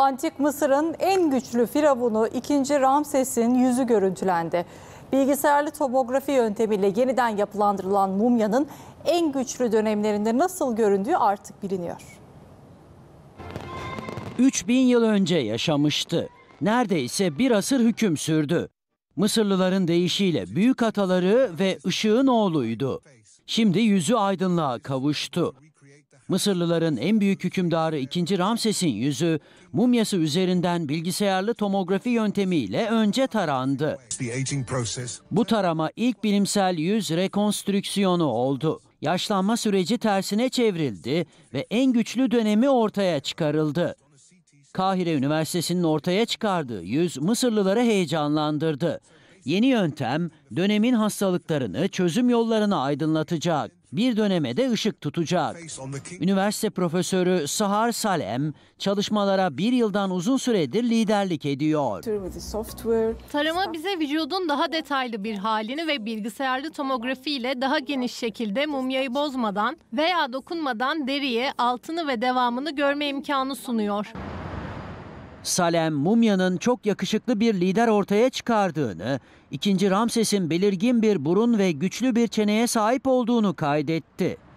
Antik Mısır'ın en güçlü firavunu 2. Ramses'in yüzü görüntülendi. Bilgisayarlı tomografi yöntemiyle yeniden yapılandırılan mumyanın en güçlü dönemlerinde nasıl göründüğü artık biliniyor. 3000 yıl önce yaşamıştı. Neredeyse bir asır hüküm sürdü. Mısırlıların deyişiyle büyük ataları ve ışığın oğluydu. Şimdi yüzü aydınlığa kavuştu. Mısırlıların en büyük hükümdarı 2. Ramses'in yüzü mumyası üzerinden bilgisayarlı tomografi yöntemiyle önce tarandı. Bu tarama ilk bilimsel yüz rekonstrüksiyonu oldu. Yaşlanma süreci tersine çevrildi ve en güçlü dönemi ortaya çıkarıldı. Kahire Üniversitesi'nin ortaya çıkardığı yüz Mısırlıları heyecanlandırdı. Yeni yöntem dönemin hastalıklarını çözüm yollarını aydınlatacak bir döneme de ışık tutacak. Üniversite profesörü Sahar Salem çalışmalara bir yıldan uzun süredir liderlik ediyor. Tarama bize vücudun daha detaylı bir halini ve bilgisayarlı tomografi ile daha geniş şekilde mumyayı bozmadan veya dokunmadan deriye altını ve devamını görme imkanı sunuyor. Salem, Mumya'nın çok yakışıklı bir lider ortaya çıkardığını, ikinci Ramses'in belirgin bir burun ve güçlü bir çeneye sahip olduğunu kaydetti.